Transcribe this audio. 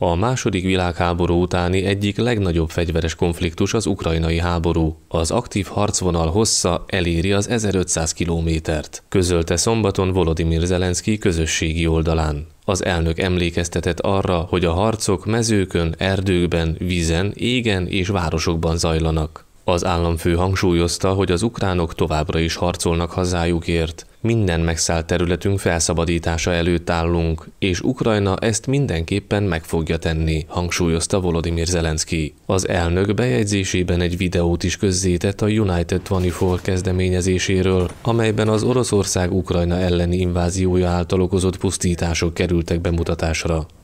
A második világháború utáni egyik legnagyobb fegyveres konfliktus az ukrajnai háború. Az aktív harcvonal hossza eléri az 1500 kilométert, közölte szombaton Volodymyr Zelenszky közösségi oldalán. Az elnök emlékeztetett arra, hogy a harcok mezőkön, erdőkben, vízen, égen és városokban zajlanak. Az államfő hangsúlyozta, hogy az ukránok továbbra is harcolnak hazájukért, minden megszállt területünk felszabadítása előtt állunk, és Ukrajna ezt mindenképpen meg fogja tenni, hangsúlyozta Volodymyr Zelenszky. Az elnök bejegyzésében egy videót is közzétett a United 24 kezdeményezéséről, amelyben az Oroszország Ukrajna elleni inváziója által okozott pusztítások kerültek bemutatásra.